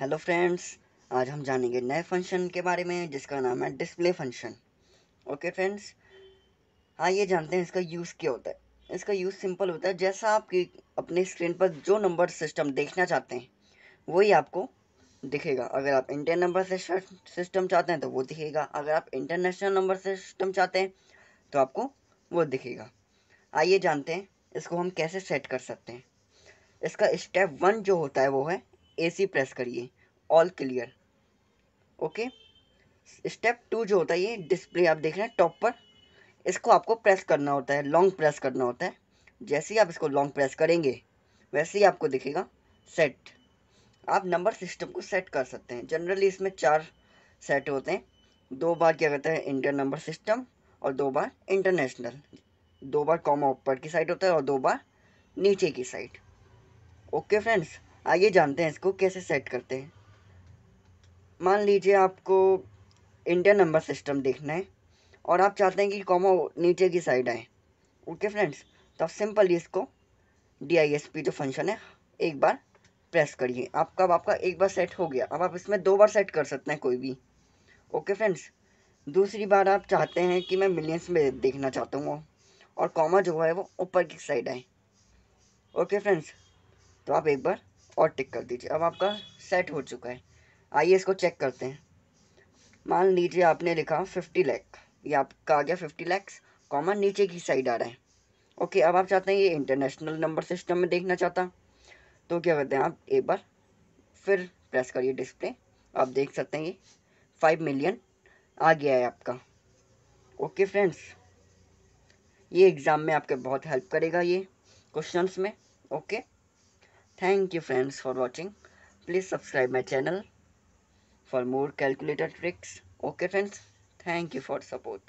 Hello friends आज हम जानेंगे नए फंक्शन के बारे में जिसका नाम है डिस्प्ले फंक्शन ओके फ्रेंड्स आइए जानते हैं इसका यूज़ क्या होता है इसका यूज़ सिंपल होता है जैसा आपकी अपने स्क्रीन पर जो नंबर सिस्टम देखना चाहते हैं वही आपको दिखेगा अगर आप इंडियन नंबर सिस्टम चाहते हैं तो वो दिखेगा अगर आप इंटरनेशनल नंबर सिस्टम चाहते हैं तो आपको वो दिखेगा आइए जानते हैं इसको हम कैसे सेट कर सकते हैं इसका स्टेप वन जो होता है वो है एसी प्रेस करिए all clear okay step two जो होता है ये डिस्प्ले आप देख रहे हैं टॉप पर इसको आपको प्रेस करना होता है लॉन्ग प्रेस करना होता है जैसे ही आप इसको लॉन्ग प्रेस करेंगे वैसे ही आपको दिखेगा सेट आप नंबर सिस्टम को सेट कर सकते हैं जनरली इसमें चार सेट होते हैं दो बार क्या कहते हैं इंडियन नंबर सिस्टम और दो बार इंटरनेशनल दो बार कॉमा ऊपर की साइड होता है और दो बार नीचे की साइड ओके फ्रेंड्स आइए जानते हैं इसको कैसे सेट करते हैं मान लीजिए आपको इंडियन नंबर सिस्टम देखना है और आप चाहते हैं कि कॉमा नीचे की साइड आए ओके फ्रेंड्स तो आप सिंपली इसको डी आई एस पी जो फंक्शन है एक बार प्रेस करिए आपका अब आपका एक बार सेट हो गया अब आप इसमें दो बार सेट कर सकते हैं कोई भी ओके फ्रेंड्स दूसरी बार आप चाहते हैं कि मैं मिलियंस में देखना चाहता हूँ और कॉमा जो है वो ऊपर की साइड आए ओके फ्रेंड्स तो आप एक बार और टिक कर दीजिए अब आपका सेट हो चुका है आइए इसको चेक करते हैं मान लीजिए आपने लिखा फिफ्टी लैख ये आपका आ गया फिफ्टी लैक्स कॉमन नीचे की साइड आ रहा है ओके अब आप चाहते हैं ये इंटरनेशनल नंबर सिस्टम में देखना चाहता तो क्या करते हैं आप एक बार फिर प्रेस करिए डिस्प्ले आप देख सकते हैं ये फाइव मिलियन आ गया है आपका ओके फ्रेंड्स ये एग्ज़ाम में आपके बहुत हेल्प करेगा ये क्वेश्चंस में okay Thank you friends for watching. Please subscribe my channel for more calculator tricks. Okay friends, thank you for support.